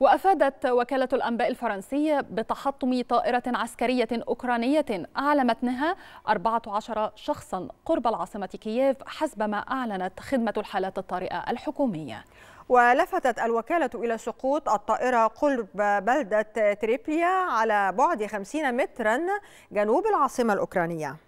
وأفادت وكالة الأنباء الفرنسية بتحطم طائرة عسكرية أوكرانية أعلى متنها 14 شخصا قرب العاصمة كييف حسب ما أعلنت خدمة الحالات الطارئة الحكومية ولفتت الوكالة إلى سقوط الطائرة قرب بلدة تريبليا على بعد 50 مترا جنوب العاصمة الأوكرانية